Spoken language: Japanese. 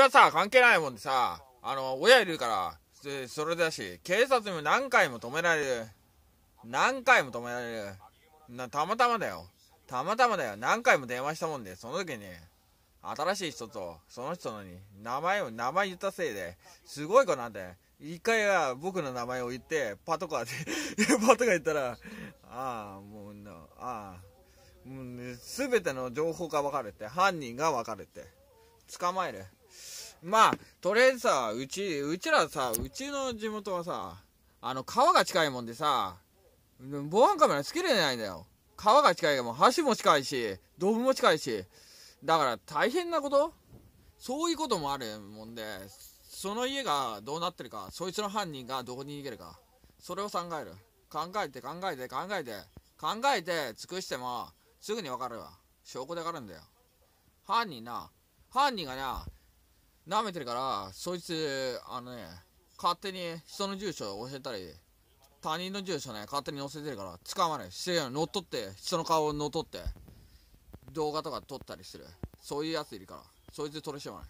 はさ、関係ないもんでさ、あの、親いるから、それだし、警察にも何回も止められる。何回も止められる。な、たまたまだよ。たまたまだよ。何回も電話したもんで、その時に、新しい人と、その人のに、名前を、名前言ったせいで、すごい子なんて、一回は僕の名前を言って、パトカーで パトカー言ったら、ああ、もう、ああ、すべての情報が分かるって、犯人が分かるって、捕まえる。まあ、とりあえずさ、うち、うちらさ、うちの地元はさ、あの、川が近いもんでさ、防犯カメラつけれないんだよ。川が近いもん、橋も近いし、道具も近いし、だから大変なことそういうこともあるもんで、その家がどうなってるか、そいつの犯人がどこに逃げるか、それを考える。考えて考えて考えて、考えて尽くしても、すぐにわかるわ。証拠で分かるんだよ。犯人な、犯人がな、舐めてるから、そいつ、あのね、勝手に人の住所を教えたり、他人の住所ね、勝手に載せてるから、捕まない。してる乗っ取って、人の顔を乗っ取って、動画とか撮ったりする。そういうやついるから、そいつ取り締まない。